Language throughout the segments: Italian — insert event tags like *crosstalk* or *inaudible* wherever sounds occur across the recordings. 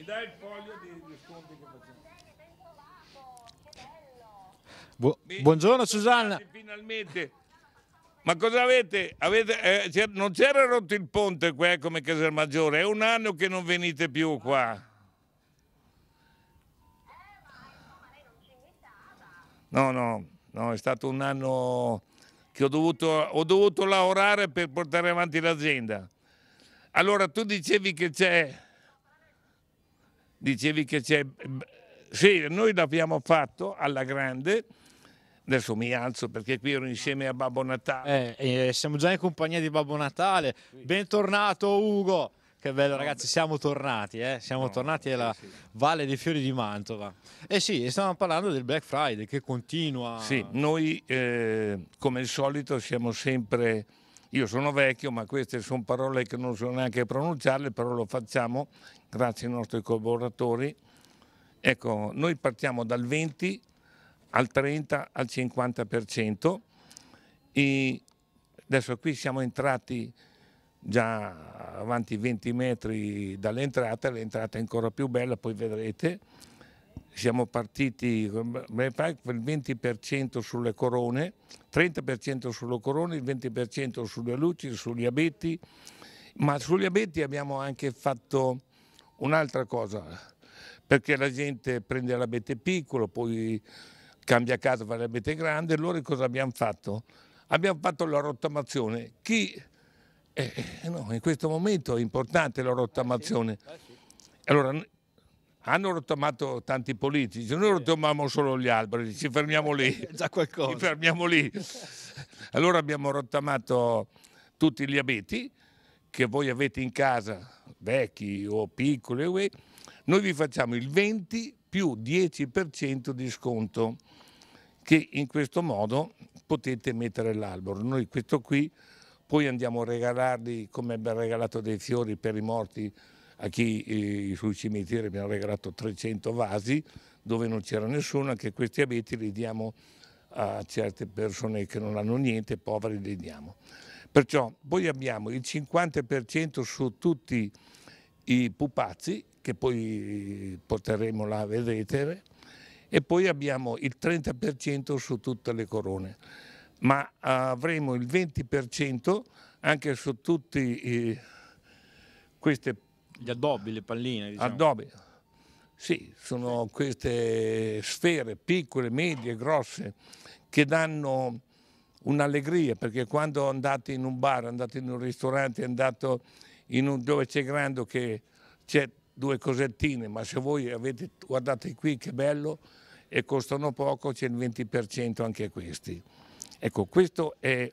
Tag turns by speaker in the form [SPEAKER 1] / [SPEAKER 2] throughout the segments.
[SPEAKER 1] Mi dai il foglio di, di sconti che facciamo. Bu Mi buongiorno Susanna. Finalmente. Ma cosa avete? avete eh, non c'era rotto il ponte qua come Casalmaggiore? È un anno che non venite più qua. No, no, no, è stato un anno che ho dovuto, ho dovuto lavorare per portare avanti l'azienda. Allora tu dicevi che c'è dicevi che c'è... Sì, noi l'abbiamo fatto alla grande, adesso mi alzo perché qui ero insieme a Babbo Natale. Eh, eh, siamo già in compagnia di Babbo Natale,
[SPEAKER 2] bentornato Ugo! Che bello ragazzi, siamo tornati, eh? siamo no, tornati alla sì, sì. Valle dei Fiori di Mantova. Eh sì, stavamo parlando del Black Friday che continua. Sì,
[SPEAKER 1] noi eh, come al solito siamo sempre io sono vecchio, ma queste sono parole che non so neanche pronunciarle, però lo facciamo grazie ai nostri collaboratori. Ecco, noi partiamo dal 20 al 30 al 50% e adesso qui siamo entrati già avanti 20 metri dall'entrata, l'entrata è ancora più bella, poi vedrete siamo partiti con il 20% sulle corone, 30% sulle corone, il 20% sulle luci, sugli abeti, ma sugli abeti abbiamo anche fatto un'altra cosa, perché la gente prende l'abete piccolo, poi cambia casa, fa l'abete grande, allora cosa abbiamo fatto? Abbiamo fatto la rottamazione. Chi, eh, no, in questo momento è importante la rottamazione. Eh eh allora, hanno rottamato tanti politici, noi rottamiamo solo gli alberi, ci fermiamo lì. *laughs* Già qualcosa. Ci fermiamo lì. Allora abbiamo rottamato tutti gli abeti che voi avete in casa, vecchi o piccoli, noi vi facciamo il 20 più 10% di sconto che in questo modo potete mettere l'albero. Noi questo qui poi andiamo a regalarli come abbiamo regalato dei fiori per i morti a chi eh, sui cimiteri abbiamo regalato 300 vasi dove non c'era nessuno, anche questi abeti li diamo a certe persone che non hanno niente, poveri li diamo. Perciò poi abbiamo il 50% su tutti i pupazzi che poi porteremo là a vedere e poi abbiamo il 30% su tutte le corone, ma avremo il 20% anche su tutte eh, queste persone gli addobbi, le palline. Diciamo. Addobbi. Sì, sono queste sfere piccole, medie, grosse, che danno un'allegria, perché quando andate in un bar, andate in un ristorante, andate un, dove c'è grande che c'è due cosettine, ma se voi avete, guardate qui che bello, e costano poco, c'è il 20% anche questi. Ecco, questa è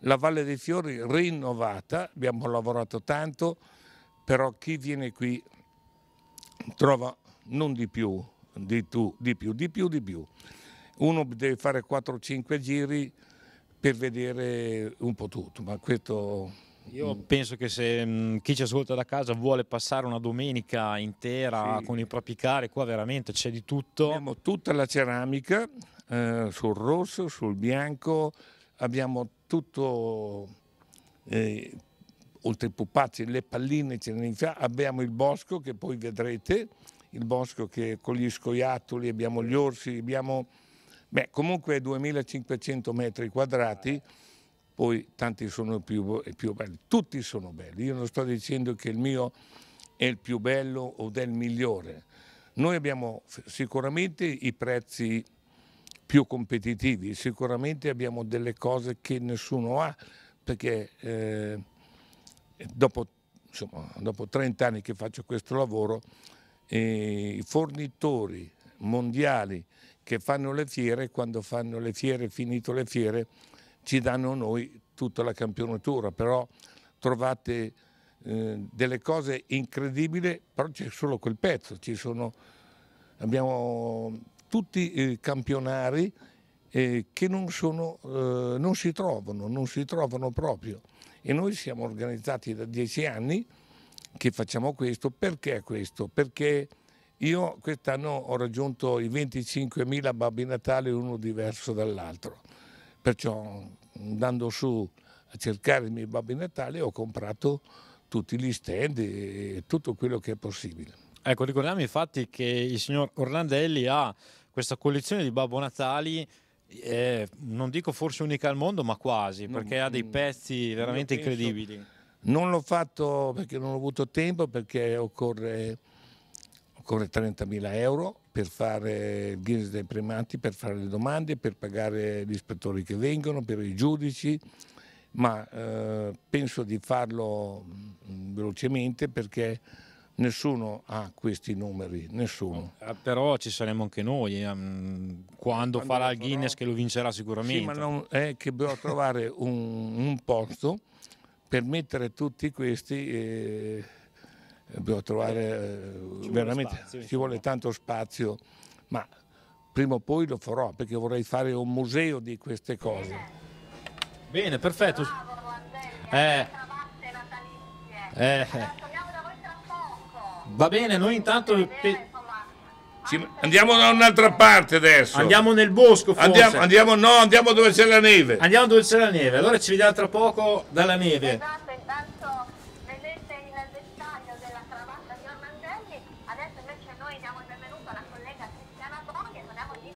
[SPEAKER 1] la Valle dei Fiori rinnovata, abbiamo lavorato tanto, però chi viene qui trova non di più, di tu, di più, di più, di più. Uno deve fare 4-5 giri per vedere un po' tutto, ma questo... Io
[SPEAKER 2] penso che se mh, mm, chi ci ascolta da casa vuole passare una domenica intera sì. con
[SPEAKER 1] i propri cari, qua veramente c'è di tutto. Abbiamo tutta la ceramica eh, sul rosso, sul bianco, abbiamo tutto, eh, oltre ai pupazzi, le palline, ce ne abbiamo il bosco che poi vedrete, il bosco che con gli scoiattoli, abbiamo gli orsi, abbiamo beh, comunque 2500 metri quadrati, poi tanti sono più, più belli, tutti sono belli, io non sto dicendo che il mio è il più bello o del migliore, noi abbiamo sicuramente i prezzi più competitivi, sicuramente abbiamo delle cose che nessuno ha, perché eh, dopo, insomma, dopo 30 anni che faccio questo lavoro, eh, i fornitori mondiali che fanno le fiere, quando fanno le fiere, finito le fiere, ci danno noi tutta la campionatura, però trovate eh, delle cose incredibili, però c'è solo quel pezzo, sono, abbiamo tutti i campionari eh, che non, sono, eh, non si trovano, non si trovano proprio. E noi siamo organizzati da dieci anni che facciamo questo. Perché questo? Perché io quest'anno ho raggiunto i 25.000 Babbi Natale, uno diverso dall'altro. Perciò andando su a cercare i miei Babbi Natale ho comprato tutti gli stand e tutto quello che è possibile. Ecco, ricordiamo
[SPEAKER 2] infatti che il signor Orlandelli ha questa collezione di Babbo Natali eh, non dico forse unica al mondo, ma quasi, non, perché ha dei mm, pezzi veramente incredibili.
[SPEAKER 1] Non l'ho fatto perché non ho avuto tempo, perché occorre, occorre 30.000 euro per fare il Guinness dei primati, per fare le domande, per pagare gli ispettori che vengono, per i giudici, ma eh, penso di farlo mm, velocemente perché Nessuno ha questi numeri, nessuno. Ah, però ci
[SPEAKER 2] saremo anche noi, ehm, quando, quando farà il
[SPEAKER 1] Guinness che lo vincerà
[SPEAKER 2] sicuramente. Sì, ma non
[SPEAKER 1] è che devo trovare un, un, posto per mettere tutti questi... Eh, devo trovare eh, eh, ci veramente spazio, ci vuole tanto spazio ma prima o poi lo farò perché vorrei fare un museo di queste cose bene perfetto eh.
[SPEAKER 2] eh, eh. Va bene, noi intanto... Ci... Andiamo da un'altra parte adesso. Andiamo nel bosco forse. Andiamo, andiamo, no, andiamo dove c'è la neve. Andiamo dove c'è la neve. Allora ci vediamo tra poco dalla neve. Esatto.